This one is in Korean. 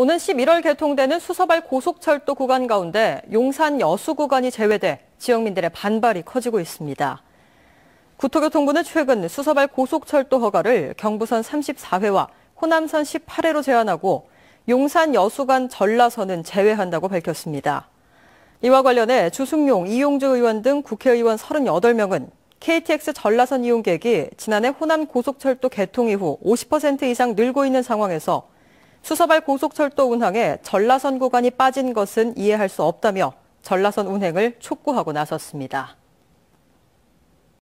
오는 11월 개통되는 수서발 고속철도 구간 가운데 용산 여수 구간이 제외돼 지역민들의 반발이 커지고 있습니다. 국토교통부는 최근 수서발 고속철도 허가를 경부선 34회와 호남선 18회로 제한하고 용산 여수간 전라선은 제외한다고 밝혔습니다. 이와 관련해 주승용, 이용주 의원 등 국회의원 38명은 KTX 전라선 이용 객이 지난해 호남 고속철도 개통 이후 50% 이상 늘고 있는 상황에서 수서발 고속철도 운항에 전라선 구간이 빠진 것은 이해할 수 없다며 전라선 운행을 촉구하고 나섰습니다.